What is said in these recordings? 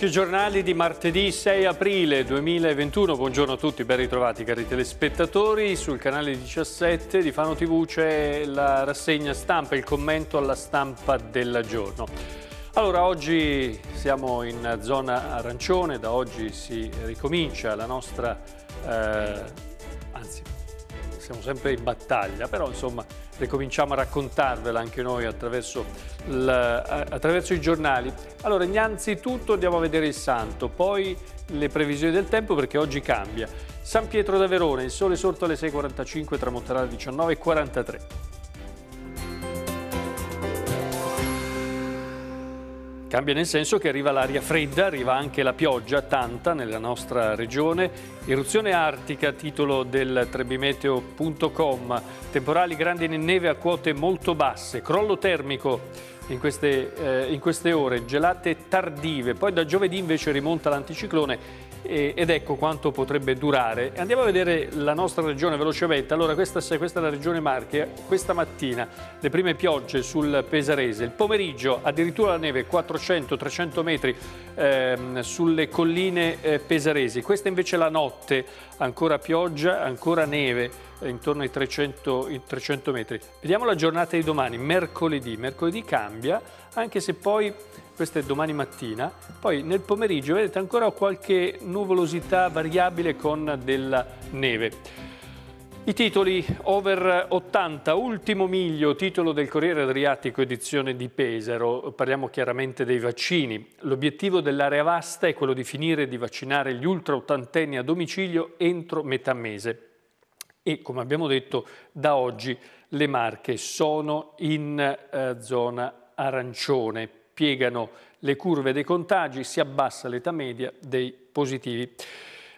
Occhi giornali di martedì 6 aprile 2021. Buongiorno a tutti, ben ritrovati cari telespettatori. Sul canale 17 di Fano TV c'è la rassegna stampa, il commento alla stampa del giorno. Allora, oggi siamo in zona arancione, da oggi si ricomincia la nostra... Eh, anzi, siamo sempre in battaglia, però insomma ricominciamo a raccontarvela anche noi attraverso, eh, attraverso i giornali. Allora, innanzitutto andiamo a vedere il santo, poi le previsioni del tempo perché oggi cambia. San Pietro da Verona, il sole sorto alle 6.45, tramonterà alle 19.43. Cambia nel senso che arriva l'aria fredda, arriva anche la pioggia, tanta nella nostra regione. Irruzione artica, titolo del trebimeteo.com. Temporali grandi in neve a quote molto basse. Crollo termico in queste, eh, in queste ore, gelate tardive. Poi da giovedì invece rimonta l'anticiclone ed ecco quanto potrebbe durare. Andiamo a vedere la nostra regione velocemente. Allora, questa, questa, è la regione Marche. Questa mattina le prime piogge sul Pesarese. Il pomeriggio addirittura la neve 400-300 metri ehm, sulle colline eh, pesaresi. Questa invece è la notte, ancora pioggia, ancora neve. Eh, intorno ai 300, 300 metri. Vediamo la giornata di domani, mercoledì. Mercoledì cambia, anche se poi, questo è domani mattina, poi nel pomeriggio, vedete, ancora qualche nuvolosità variabile con della neve. I titoli over 80, ultimo miglio, titolo del Corriere Adriatico, edizione di Pesaro. Parliamo chiaramente dei vaccini. L'obiettivo dell'area vasta è quello di finire di vaccinare gli ultra ottantenni a domicilio entro metà mese e come abbiamo detto da oggi le Marche sono in eh, zona arancione, piegano le curve dei contagi, si abbassa l'età media dei positivi.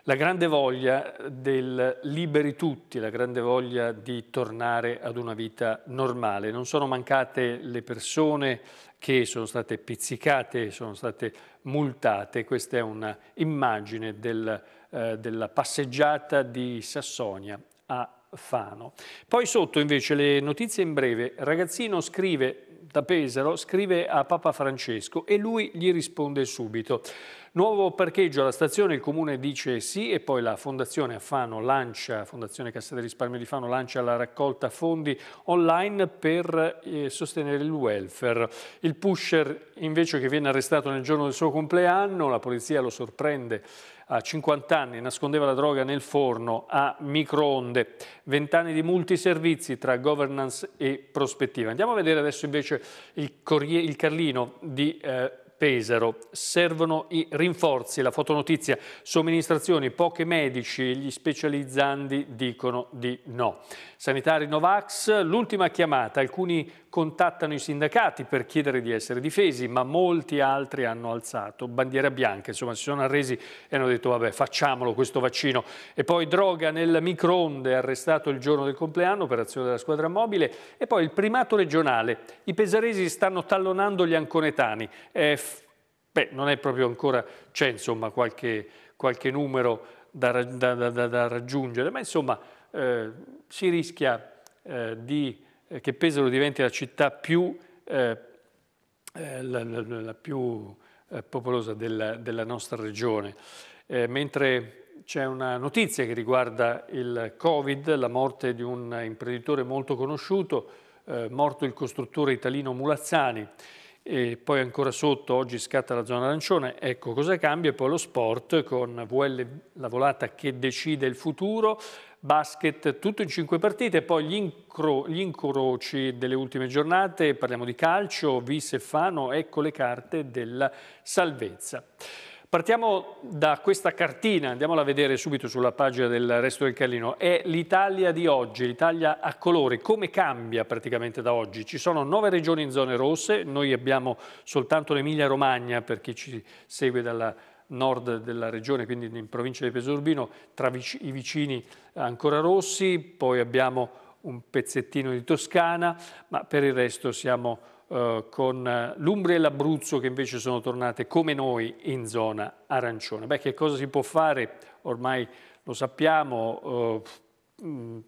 La grande voglia del liberi tutti, la grande voglia di tornare ad una vita normale. Non sono mancate le persone che sono state pizzicate, sono state multate. Questa è un'immagine del, eh, della passeggiata di Sassonia a Fano. Poi sotto invece le notizie in breve, ragazzino scrive da Pesaro, scrive a Papa Francesco e lui gli risponde subito. Nuovo parcheggio alla stazione, il comune dice sì e poi la Fondazione Fano lancia, Fondazione Cassa del Risparmio di Fano lancia la raccolta fondi online per eh, sostenere il welfare. Il pusher invece che viene arrestato nel giorno del suo compleanno, la polizia lo sorprende a 50 anni nascondeva la droga nel forno a microonde, 20 anni di multiservizi tra governance e prospettiva. Andiamo a vedere adesso invece il, Corrie, il Carlino di eh, Pesaro. Servono i rinforzi, la fotonotizia, somministrazioni, pochi medici, gli specializzandi dicono di no. Sanitari Novax, l'ultima chiamata, alcuni contattano i sindacati per chiedere di essere difesi, ma molti altri hanno alzato bandiera bianca, insomma si sono arresi e hanno detto vabbè facciamolo questo vaccino. E poi droga nel microonde, arrestato il giorno del compleanno per azione della squadra mobile, e poi il primato regionale, i pesaresi stanno tallonando gli anconetani, eh, beh non è proprio ancora, c'è insomma qualche, qualche numero da, da, da, da raggiungere, ma insomma eh, si rischia eh, di, eh, che Pesaro diventi la città più, eh, la, la, la più popolosa della, della, nostra regione. mentre c'è una notizia che riguarda il Covid, la morte di un imprenditore molto conosciuto, eh, morto il costruttore italiano Mulazzani, e poi ancora sotto oggi scatta la zona arancione, ecco cosa cambia, poi lo sport con VL la volata che decide il futuro, basket, tutto in cinque partite, poi gli, incro gli incroci delle ultime giornate, parliamo di calcio, Vis e Fano, ecco le carte della salvezza. Partiamo da questa cartina, andiamola a vedere subito sulla pagina del resto del Carlino. È l'Italia di oggi, l'Italia a colori. Come cambia praticamente da oggi? Ci sono nove regioni in zone rosse, noi abbiamo soltanto l'Emilia Romagna per chi ci segue dalla nord della regione, quindi in provincia di Pesorbino, tra i vicini ancora rossi, poi abbiamo un pezzettino di Toscana, ma per il resto siamo eh, con l'Umbria e l'Abruzzo che invece sono tornate come noi in zona arancione. Beh, che cosa si può fare? Ormai lo sappiamo, eh,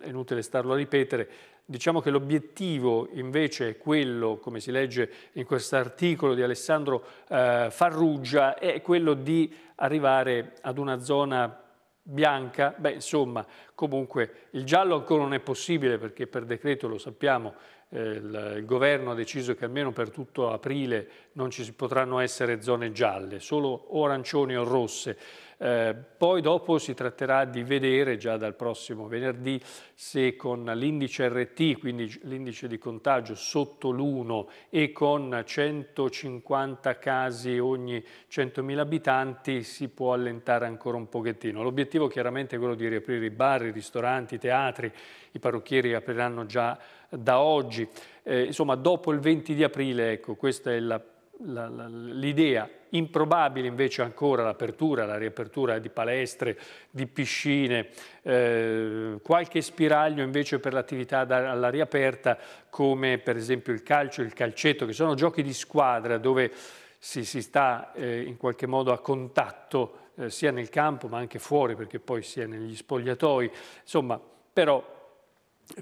è inutile starlo a ripetere, diciamo che l'obiettivo invece è quello, come si legge in questo articolo di Alessandro eh, Farrugia, è quello di arrivare ad una zona bianca, beh insomma comunque il giallo ancora non è possibile perché per decreto lo sappiamo eh, il, il, governo ha deciso che almeno per tutto aprile non ci potranno essere zone gialle, solo o arancioni o rosse eh, poi dopo si tratterà di vedere già dal prossimo venerdì se con l'indice RT, quindi l'indice di contagio sotto l'1 e con 150 casi ogni 100.000 abitanti si può allentare ancora un pochettino. L'obiettivo chiaramente è quello di riaprire i bar, i ristoranti, i teatri, i parrucchieri apriranno già da oggi. Eh, insomma, dopo il 20 di aprile, ecco, questa è la l'idea improbabile invece ancora l'apertura, la riapertura di palestre, di piscine, eh, qualche spiraglio invece per l'attività all'aria aperta come per esempio il calcio, il calcetto, che sono giochi di squadra dove si, si sta eh, in qualche modo a contatto eh, sia nel campo ma anche fuori perché poi sia negli spogliatoi, insomma però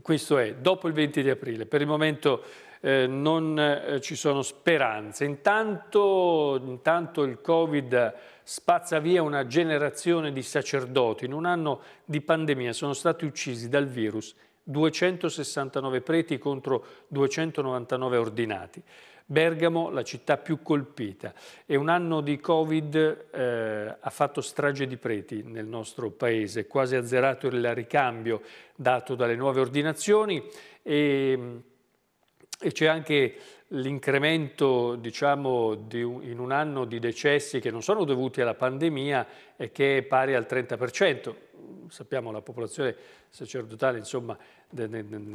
questo è dopo il 20 di aprile, per il momento eh, non eh, ci sono speranze. Intanto, intanto il Covid spazza via una generazione di sacerdoti. In un anno di pandemia sono stati uccisi dal virus 269 preti contro 299 ordinati. Bergamo, la città più colpita, e un anno di Covid eh, ha fatto strage di preti nel nostro paese, quasi azzerato il ricambio dato dalle nuove ordinazioni e e c'è anche l'incremento diciamo, di in un anno di decessi che non sono dovuti alla pandemia e che è pari al 30%. Sappiamo la popolazione sacerdotale insomma, dei,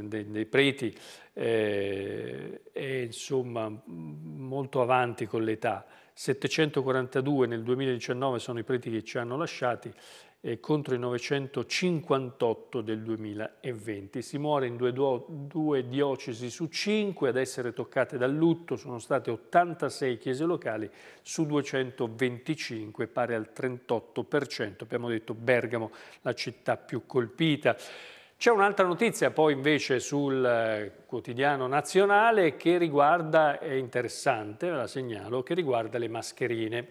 dei, dei preti eh, è insomma, molto avanti con l'età. 742 nel 2019 sono i preti che ci hanno lasciati eh, contro i 958 del 2020. Si muore in due, due diocesi su cinque, ad essere toccate dal lutto sono state 86 chiese locali su 225, pari al 38%. Abbiamo detto Bergamo la città più colpita. C'è un'altra notizia poi invece sul eh, quotidiano nazionale che riguarda, è interessante, ve la segnalo, che riguarda le mascherine.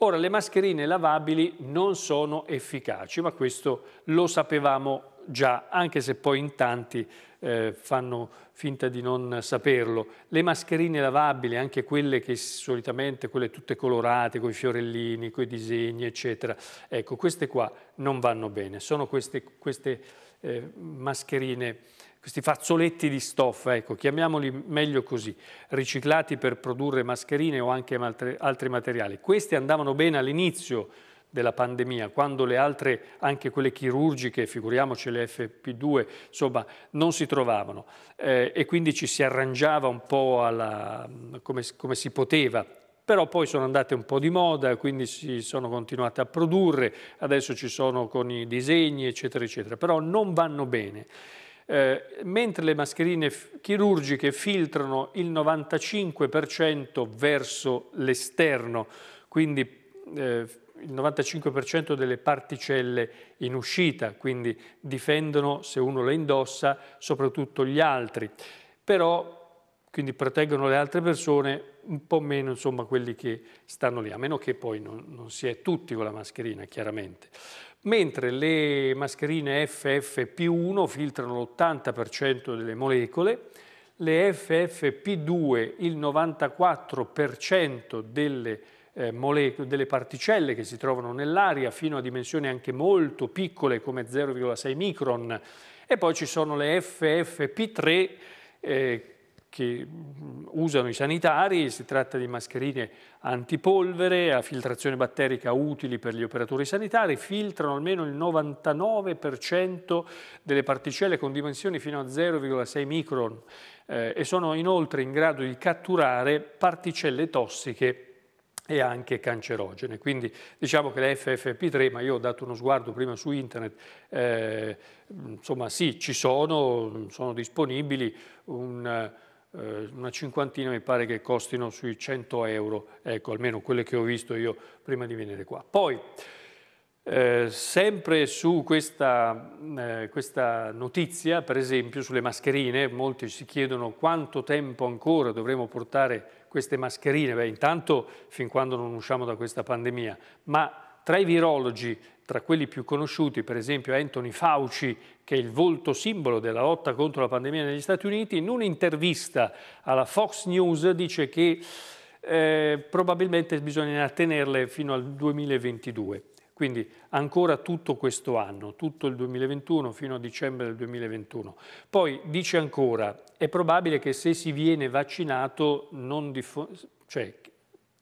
Ora, le mascherine lavabili non sono efficaci, ma questo lo sapevamo già, anche se poi in tanti eh, fanno finta di non saperlo. Le mascherine lavabili, anche quelle che solitamente, quelle tutte colorate, con i fiorellini, con i disegni, eccetera, ecco, queste qua non vanno bene, sono queste, queste eh, mascherine questi fazzoletti di stoffa, ecco, chiamiamoli meglio così, riciclati per produrre mascherine o anche altri materiali. Questi andavano bene all'inizio della pandemia, quando le altre, anche quelle chirurgiche, figuriamoci le FP2, insomma, non si trovavano eh, e quindi ci si arrangiava un po' alla, come, come si poteva però poi sono andate un po' di moda, quindi si sono continuate a produrre, adesso ci sono con i disegni, eccetera, eccetera, però non vanno bene. Eh, mentre le mascherine chirurgiche filtrano il 95% verso l'esterno, quindi eh, il 95% delle particelle in uscita, quindi difendono, se uno le indossa, soprattutto gli altri. Però quindi proteggono le altre persone, un po' meno insomma quelli che stanno lì, a meno che poi non, non si è tutti con la mascherina, chiaramente mentre le mascherine FFP1 filtrano l'80% delle molecole, le FFP2 il 94% delle, eh, molecole, delle particelle che si trovano nell'aria fino a dimensioni anche molto piccole come 0,6 micron e poi ci sono le FFP3 eh, che mm, usano i sanitari, si tratta di mascherine antipolvere a filtrazione batterica utili per gli operatori sanitari, filtrano almeno il 99% delle particelle con dimensioni fino a 0,6 micron eh, e sono inoltre in grado di catturare particelle tossiche e anche cancerogene. Quindi diciamo che la FFP3, ma io ho dato uno sguardo prima su internet, eh, insomma sì, ci sono, sono disponibili un eh, una cinquantina mi pare che costino sui 100 euro, ecco, almeno quelle che ho visto io prima di venire qua. Poi, eh, sempre su questa, eh, questa, notizia, per esempio, sulle mascherine, molti si chiedono quanto tempo ancora dovremo portare queste mascherine, Beh, intanto fin quando non usciamo da questa pandemia, ma tra i virologi tra quelli più conosciuti, per esempio Anthony Fauci, che è il volto simbolo della lotta contro la pandemia negli Stati Uniti, in un'intervista alla Fox News dice che eh, probabilmente bisognerà tenerle fino al 2022. Quindi ancora tutto questo anno, tutto il 2021 fino a dicembre del 2021. Poi dice ancora, è probabile che se si viene vaccinato non cioè,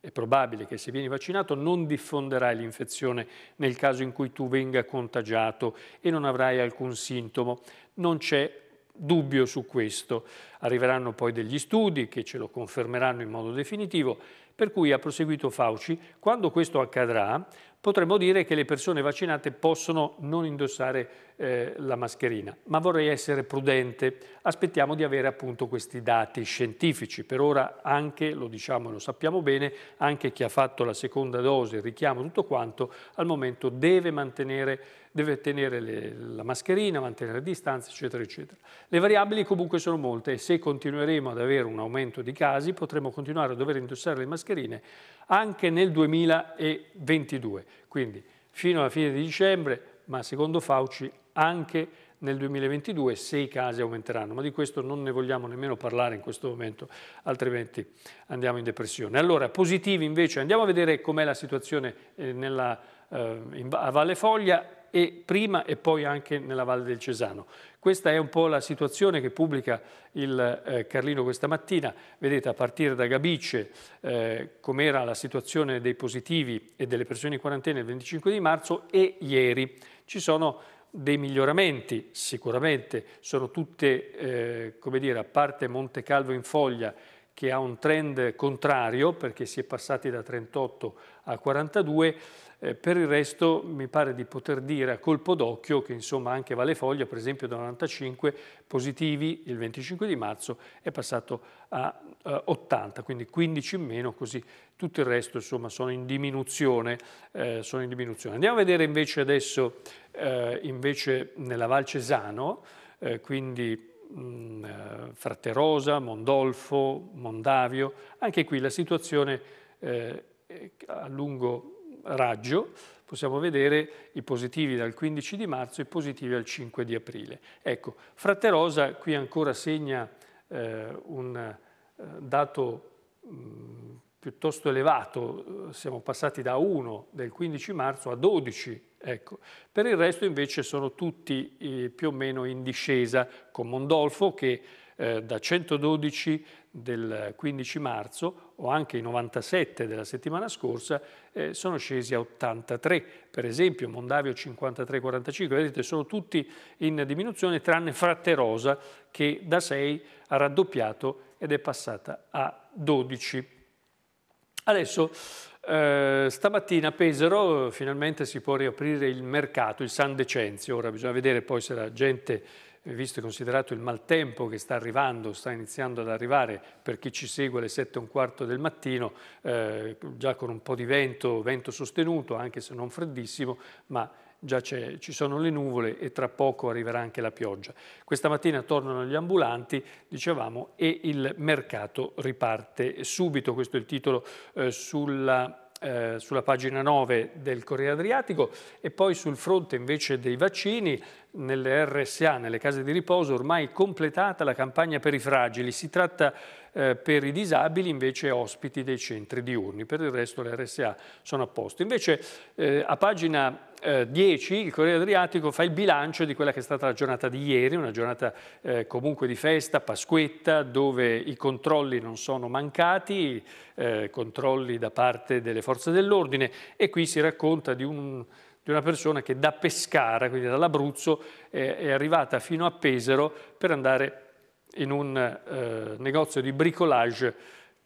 è probabile che se vieni vaccinato non diffonderai l'infezione nel caso in cui tu venga contagiato e non avrai alcun sintomo. Non c'è dubbio su questo. Arriveranno poi degli studi che ce lo confermeranno in modo definitivo, per cui ha proseguito Fauci, quando questo accadrà potremmo dire che le persone vaccinate possono non indossare eh, la mascherina, ma vorrei essere prudente, aspettiamo di avere appunto questi dati scientifici, per ora anche, lo diciamo e lo sappiamo bene, anche chi ha fatto la seconda dose, richiamo, tutto quanto, al momento deve mantenere deve tenere le, la mascherina, mantenere le distanze, eccetera, eccetera. Le variabili comunque sono molte e se continueremo ad avere un aumento di casi potremo continuare a dover indossare le mascherine anche nel 2022. Quindi fino alla fine di dicembre, ma secondo Fauci anche nel 2022 se i casi aumenteranno, ma di questo non ne vogliamo nemmeno parlare in questo momento, altrimenti andiamo in depressione. Allora, positivi invece, andiamo a vedere com'è la situazione eh, nella, eh, in, a Valle Foglia e prima e poi anche nella Valle del Cesano. Questa è un po' la situazione che pubblica il eh, Carlino questa mattina. Vedete a partire da Gabice eh, com'era la situazione dei positivi e delle persone in quarantena il 25 di marzo e ieri ci sono dei miglioramenti, sicuramente sono tutte, eh, come dire, a parte Monte Calvo in foglia, che ha un trend contrario perché si è passati da 38 a 42, eh, per il resto mi pare di poter dire a colpo d'occhio che insomma anche Valefoglia per esempio da 95 positivi il 25 di marzo è passato a eh, 80, quindi 15 in meno così tutto il resto insomma sono in diminuzione. Eh, sono in diminuzione. Andiamo a vedere invece adesso eh, invece nella Val Cesano, eh, quindi mh, mm, eh, Rosa, Mondolfo, Mondavio. Anche qui la situazione eh, a lungo raggio possiamo vedere i positivi dal 15 di marzo e i positivi al 5 di aprile. Ecco, Rosa qui ancora segna eh, un eh, dato mh, mm, piuttosto elevato, siamo passati da 1 del 15 marzo a 12 Ecco. Per il resto invece sono tutti eh, più o meno in discesa, con Mondolfo che eh, da 112 del 15 marzo o anche i 97 della settimana scorsa eh, sono scesi a 83, per esempio Mondavio 53-45, vedete sono tutti in diminuzione tranne Fratte Rosa che da 6 ha raddoppiato ed è passata a 12. Adesso eh, stamattina a Pesaro finalmente si può riaprire il mercato, il San Decenzio, ora bisogna vedere poi se la gente eh, visto e considerato il maltempo che sta arrivando, sta iniziando ad arrivare per chi ci segue alle 7 e un quarto del mattino, eh, già con un po' di vento, vento sostenuto, anche se non freddissimo, ma già ci sono le nuvole e tra poco arriverà anche la pioggia. Questa mattina tornano gli ambulanti, dicevamo, e il mercato riparte subito. Questo è il titolo eh, sulla eh, sulla pagina 9 del Corriere Adriatico e poi sul fronte invece dei vaccini nelle RSA, nelle case di riposo, ormai completata la campagna per i fragili. Si tratta eh, per i disabili invece ospiti dei centri diurni, per il resto le RSA sono a posto. Invece eh, a pagina 10 eh, il Corriere Adriatico fa il bilancio di quella che è stata la giornata di ieri, una giornata eh, comunque di festa, pasquetta, dove i controlli non sono mancati, eh, controlli da parte delle forze dell'ordine e qui si racconta di, un, di una persona che da Pescara, quindi dall'Abruzzo, eh, è arrivata fino a Pesaro per andare in un eh, negozio di bricolage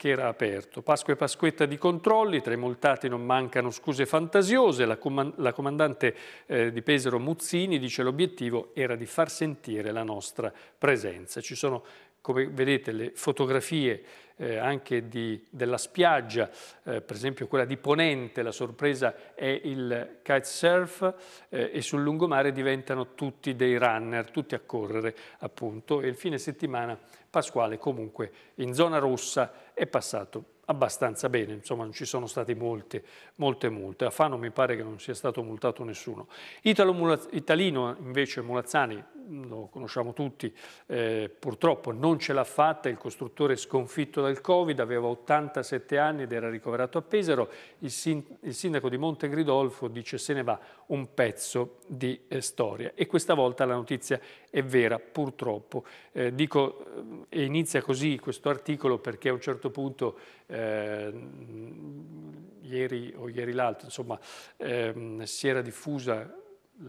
che era aperto. Pasqua e Pasquetta di controlli, tra i multati non mancano scuse fantasiose, la, com la comandante eh, di Pesaro Muzzini dice l'obiettivo era di far sentire la nostra presenza. Ci sono come vedete le fotografie eh, anche di, della spiaggia, eh, per esempio quella di Ponente, la sorpresa è il kitesurf eh, e sul lungomare diventano tutti dei runner, tutti a correre appunto e il fine settimana pasquale comunque in zona rossa è passato abbastanza bene, insomma non ci sono state molte, molte multe, a Fano mi pare che non sia stato multato nessuno. Italo Mulaz Italino invece Mulazzani lo conosciamo tutti, eh, purtroppo non ce l'ha fatta, il costruttore sconfitto dal Covid, aveva 87 anni ed era ricoverato a Pesaro, il, sin il sindaco di Monte Gridolfo dice se ne va un pezzo di eh, storia e questa volta la notizia è vera purtroppo. Eh, dico, eh, e inizia così questo articolo perché a un certo punto ehm, ieri o ieri l'altro insomma, ehm, si era diffusa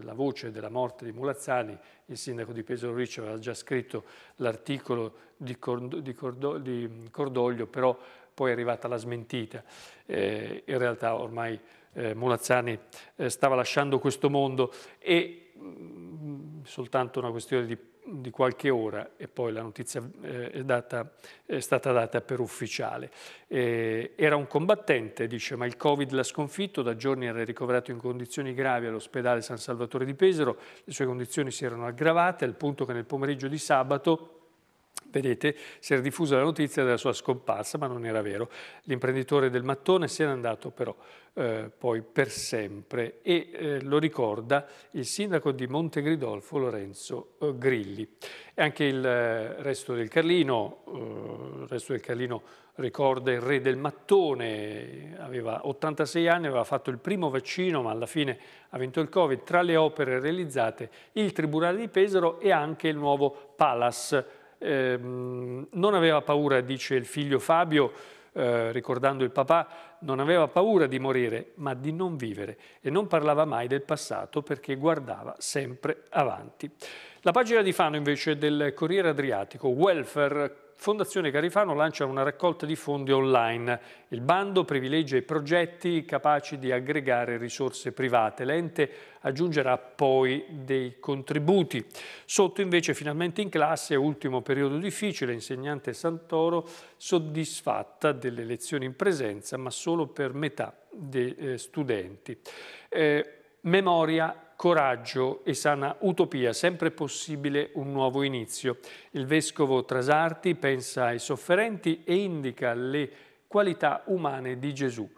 la voce della morte di Mulazzani, il sindaco di Pesaro Riccio aveva già scritto l'articolo di, di, di, cordoglio, però poi è arrivata la smentita. Eh, in realtà ormai eh, Mulazzani eh, stava lasciando questo mondo e Mm, soltanto una questione di, di, qualche ora e poi la notizia eh, è, data, è stata data per ufficiale. Eh, era un combattente, dice, ma il Covid l'ha sconfitto, da giorni era ricoverato in condizioni gravi all'ospedale San Salvatore di Pesaro, le sue condizioni si erano aggravate al punto che nel pomeriggio di sabato Vedete, si era diffusa la notizia della sua scomparsa, ma non era vero. L'imprenditore del mattone se n'è andato però eh, poi per sempre e eh, lo ricorda il sindaco di Montegridolfo Lorenzo eh, Grilli. E anche il eh, resto del Carlino, eh, il resto del Carlino ricorda il re del mattone, aveva 86 anni, aveva fatto il primo vaccino ma alla fine ha vinto il Covid. Tra le opere realizzate il Tribunale di Pesaro e anche il nuovo Palace eh, non aveva paura, dice il figlio Fabio, eh, ricordando il papà, non aveva paura di morire, ma di non vivere e non parlava mai del passato perché guardava sempre avanti. La pagina di Fano invece del Corriere Adriatico, Welfare Fondazione Carifano lancia una raccolta di fondi online. Il bando privilegia i progetti capaci di aggregare risorse private. L'ente aggiungerà poi dei contributi. Sotto invece finalmente in classe, ultimo periodo difficile, insegnante Santoro soddisfatta delle lezioni in presenza, ma solo per metà dei eh, studenti. Eh, memoria coraggio e sana utopia, sempre possibile un nuovo inizio. Il vescovo Trasarti pensa ai sofferenti e indica le qualità umane di Gesù,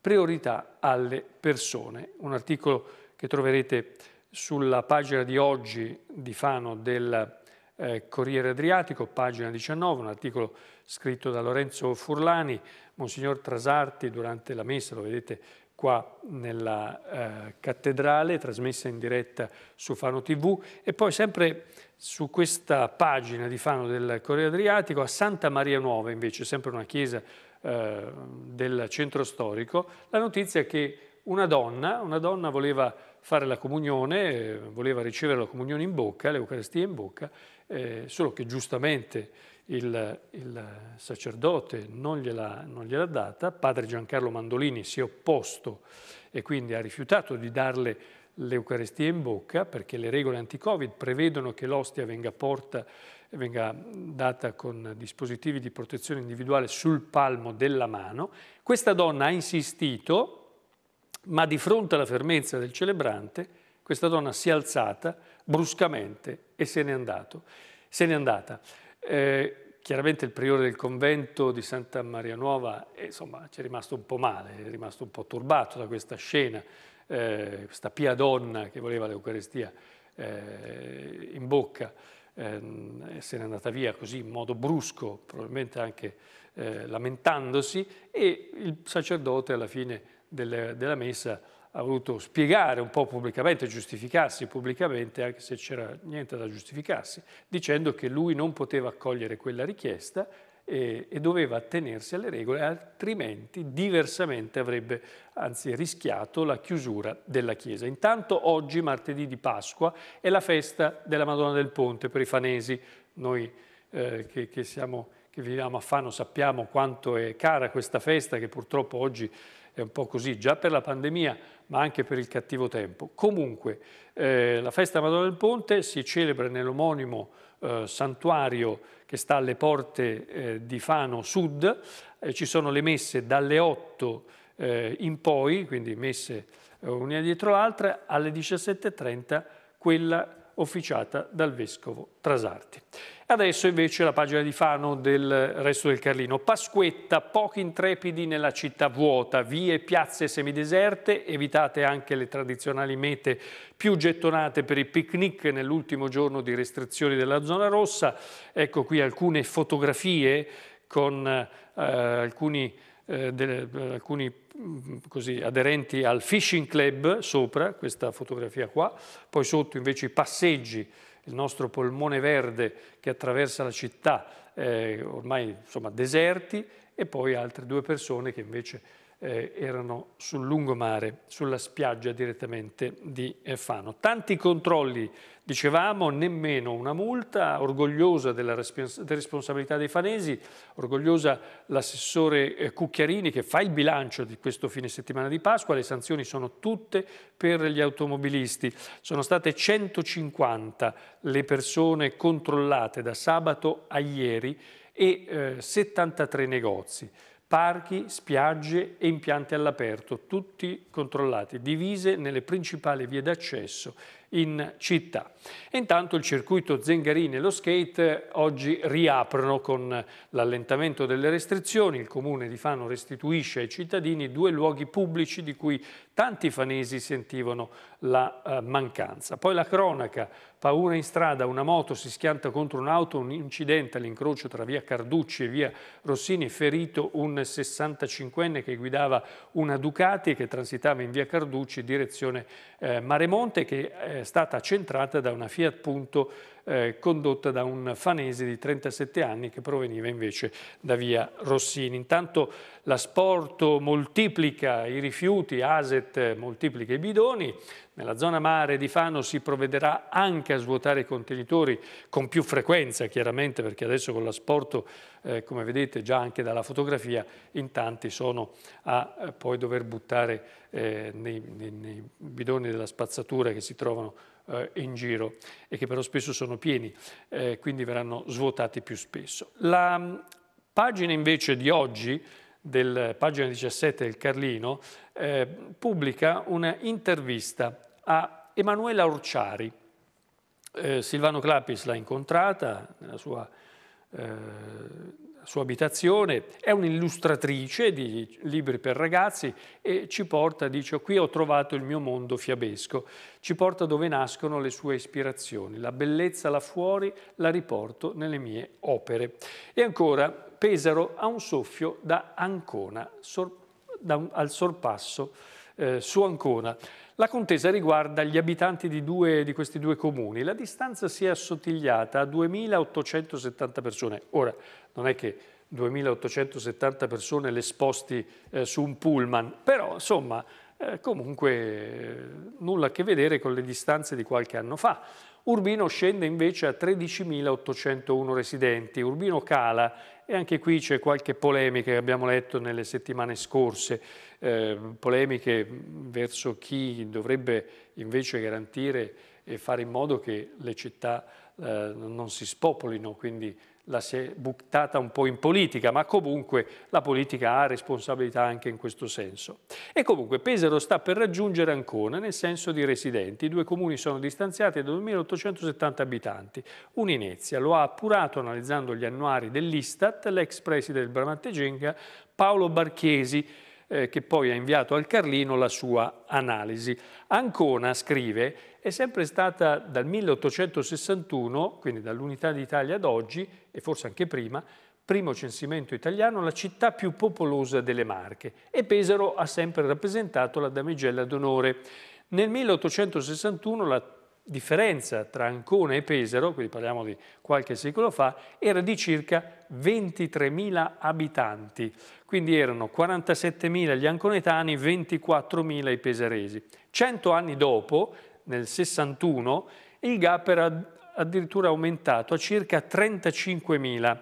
priorità alle persone. Un articolo che troverete sulla pagina di oggi di Fano del eh, Corriere Adriatico, pagina 19, un articolo scritto da Lorenzo Furlani, Monsignor Trasarti durante la messa, lo vedete qua nella eh, cattedrale, trasmessa in diretta su Fano TV e poi sempre su questa pagina di Fano del Corriere Adriatico a Santa Maria Nuova invece, sempre una chiesa eh, del centro storico, la notizia che una donna, una donna voleva fare la comunione, eh, voleva ricevere la comunione in bocca, l'Eucaristia in bocca, eh, solo che giustamente il, il sacerdote non gliela, non gliela, ha data, padre Giancarlo Mandolini si è opposto e quindi ha rifiutato di darle l'Eucaristia in bocca perché le regole anti-Covid prevedono che l'ostia venga, porta, venga data con dispositivi di protezione individuale sul palmo della mano. Questa donna ha insistito, ma di fronte alla fermezza del celebrante questa donna si è alzata bruscamente e se n'è andata. Eh, chiaramente il priore del convento di Santa Maria Nuova eh, insomma, ci è rimasto un po' male, è rimasto un po' turbato da questa scena, eh, questa pia donna che voleva l'Eucarestia eh, in bocca, ehm, se n'è andata via così in modo brusco, probabilmente anche eh, lamentandosi, e il sacerdote alla fine delle, della messa ha voluto spiegare un po' pubblicamente, giustificarsi pubblicamente, anche se c'era niente da giustificarsi, dicendo che lui non poteva accogliere quella richiesta e, e doveva attenersi alle regole, altrimenti diversamente avrebbe anzi rischiato la chiusura della Chiesa. Intanto oggi, martedì di Pasqua, è la festa della Madonna del Ponte per i fanesi. Noi eh, che, che, siamo, che viviamo a Fano sappiamo quanto è cara questa festa che purtroppo oggi è un po' così, già per la pandemia ma anche per il cattivo tempo. Comunque eh, la festa Madonna del Ponte si celebra nell'omonimo eh, santuario che sta alle porte eh, di Fano Sud, eh, ci sono le messe dalle 8 eh, in poi, quindi messe eh, una dietro l'altra, alle 17.30 quella officiata dal vescovo Trasarti. Adesso invece la pagina di Fano del resto del Carlino. Pasquetta, pochi intrepidi nella città vuota, vie e piazze semideserte, evitate anche le tradizionali mete più gettonate per i picnic nell'ultimo giorno di restrizioni della zona rossa. Ecco qui alcune fotografie con eh, alcuni, eh, delle, alcuni così, aderenti al Fishing Club, sopra questa fotografia qua, poi sotto invece i passeggi, il nostro polmone verde che attraversa la città, eh, ormai insomma, deserti, e poi altre due persone che invece eh, erano sul lungomare, sulla spiaggia direttamente di eh, Fano. Tanti controlli, dicevamo, nemmeno una multa, orgogliosa della responsabilità dei fanesi, orgogliosa l'assessore eh, Cucchiarini che fa il bilancio di questo fine settimana di Pasqua, le sanzioni sono tutte per gli automobilisti. Sono state 150 le persone controllate da sabato a ieri e eh, 73 negozi parchi, spiagge e impianti all'aperto, tutti controllati, divise nelle principali vie d'accesso in città. E intanto il circuito Zengarini e lo skate eh, oggi riaprono con l'allentamento delle restrizioni. Il comune di Fano restituisce ai cittadini due luoghi pubblici di cui tanti fanesi sentivano la eh, mancanza. Poi la cronaca, paura in strada, una moto si schianta contro un'auto, un incidente all'incrocio tra via Carducci e via Rossini, ferito un 65enne che guidava una Ducati che transitava in via Carducci direzione eh, Maremonte che è stata centrata da una Fiat Punto eh, condotta da un fanese di 37 anni che proveniva invece da via Rossini. Intanto l'asporto moltiplica i rifiuti, ASET moltiplica i bidoni, nella zona mare di Fano si provvederà anche a svuotare i contenitori con più frequenza, chiaramente, perché adesso con l'asporto, eh, come vedete già anche dalla fotografia, in tanti sono a eh, poi dover buttare eh, nei, nei, nei bidoni della spazzatura che si trovano eh, in giro e che però spesso sono pieni, eh, quindi verranno svuotati più spesso. La mm, pagina invece di oggi, del, pagina 17 del Carlino, eh, pubblica un'intervista a Emanuela Orciari. Eh, Silvano Clapis l'ha incontrata nella sua eh, sua abitazione, è un'illustratrice di libri per ragazzi e ci porta, dice, qui ho trovato il mio mondo fiabesco, ci porta dove nascono le sue ispirazioni, la bellezza là fuori la riporto nelle mie opere. E ancora, Pesaro ha un soffio da Ancona, sor, da un, al sorpasso eh, su Ancona. La contesa riguarda gli abitanti di, due, di, questi due comuni. La distanza si è assottigliata a 2.870 persone. Ora, non è che 2870 persone le sposti eh, su un pullman, però insomma eh, comunque eh, nulla a che vedere con le distanze di qualche anno fa. Urbino scende invece a 13.801 residenti, Urbino cala e anche qui c'è qualche polemica che abbiamo letto nelle settimane scorse, eh, polemiche verso chi dovrebbe invece garantire e fare in modo che le città eh, non si spopolino, quindi la si è buttata un po' in politica, ma comunque la politica ha responsabilità anche in questo senso. E comunque Pesaro sta per raggiungere Ancona nel senso di residenti. I due comuni sono distanziati da 2.870 abitanti. Un'inezia lo ha appurato analizzando gli annuari dell'Istat l'ex preside del Bramante Genga Paolo Barchesi, eh, che poi ha inviato al Carlino la sua analisi. Ancona, scrive, è sempre stata dal 1861, quindi dall'unità d'Italia ad oggi, e forse anche prima, primo censimento italiano, la città più popolosa delle Marche e Pesaro ha sempre rappresentato la damigella d'onore. Nel 1861 la differenza tra Ancona e Pesaro, quindi parliamo di qualche secolo fa, era di circa 23.000 abitanti, quindi erano 47.000 gli anconetani, 24.000 i pesaresi. Cento anni dopo, nel 61, il gap era addirittura aumentato a circa 35.000,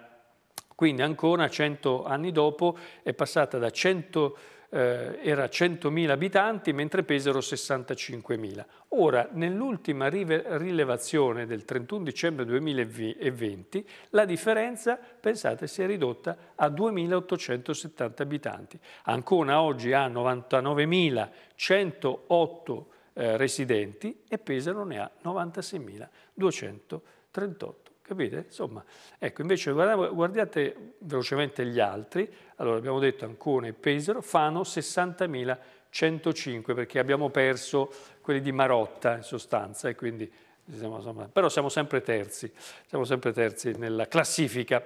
quindi Ancona cento anni dopo è passata da 100.000 eh, era 100.000 abitanti mentre Pesaro 65.000. Ora, nell'ultima rilevazione del 31 dicembre 2020, la differenza, pensate, si è ridotta a 2.870 abitanti. Ancona oggi ha 99.108 eh, residenti e Pesaro ne ha 96.238. Capite? Insomma, ecco, invece guardiate velocemente gli altri. Allora, abbiamo detto Ancona e Pesaro Fano 60.105 perché abbiamo perso quelli di Marotta in sostanza e quindi però siamo sempre terzi, siamo sempre terzi nella classifica.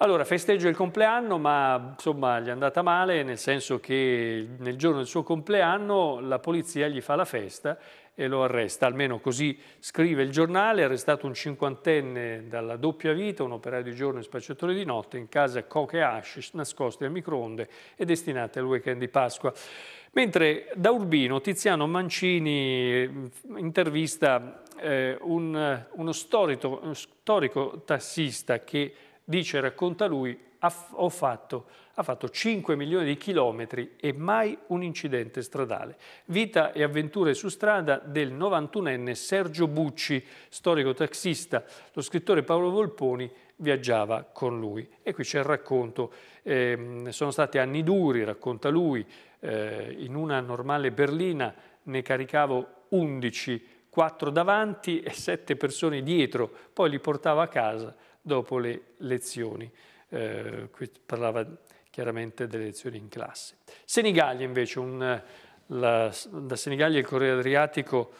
Allora, festeggio il compleanno, ma insomma gli è andata male, nel senso che nel giorno del suo compleanno la polizia gli fa la festa e lo arresta, almeno così scrive il giornale, arrestato un cinquantenne dalla doppia vita, un operaio di giorno e spacciatore di notte, in casa coche e hashish nascosti al microonde e destinate al weekend di Pasqua. Mentre da Urbino Tiziano Mancini eh, intervista eh, un, uno storico, storico tassista che dice, racconta lui, ho fatto? Ha fatto 5 milioni di chilometri e mai un incidente stradale. Vita e avventure su strada del 91enne Sergio Bucci, storico taxista. Lo scrittore Paolo Volponi viaggiava con lui. E qui c'è il racconto, eh, sono stati anni duri, racconta lui, eh, in una normale berlina ne caricavo 11, 4 davanti e 7 persone dietro, poi li portavo a casa dopo le lezioni eh, qui parlava chiaramente delle lezioni in classe. Senigallia invece, un, la, da Senigallia il Corriere Adriatico,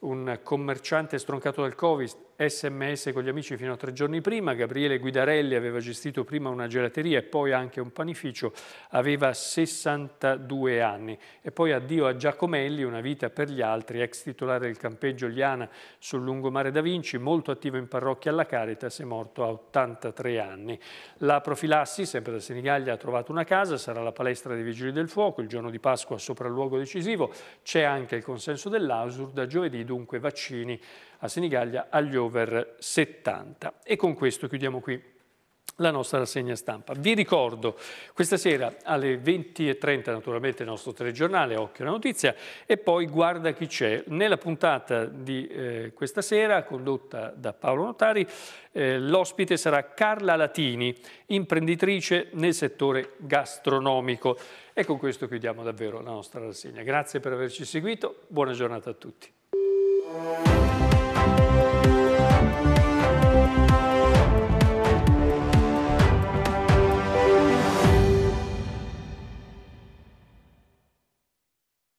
un commerciante stroncato dal Covid sms con gli amici fino a tre giorni prima, Gabriele Guidarelli aveva gestito prima una gelateria e poi anche un panificio, aveva 62 anni. E poi addio a Giacomelli, una vita per gli altri, ex titolare del campeggio Liana sul lungomare da Vinci, molto attivo in parrocchia alla Caritas, è morto a 83 anni. La profilassi, sempre da Senigallia, ha trovato una casa, sarà la palestra dei Vigili del Fuoco, il giorno di Pasqua sopralluogo decisivo, c'è anche il consenso dell'Ausur, da giovedì dunque vaccini a Senigallia agli over 70. E con questo chiudiamo qui la nostra rassegna stampa. Vi ricordo, questa sera alle 20.30 naturalmente il nostro telegiornale, Occhio alla Notizia, e poi Guarda chi c'è. Nella puntata di eh, questa sera, condotta da Paolo Notari, eh, l'ospite sarà Carla Latini, imprenditrice nel settore gastronomico. E con questo chiudiamo davvero la nostra rassegna. Grazie per averci seguito, buona giornata a tutti.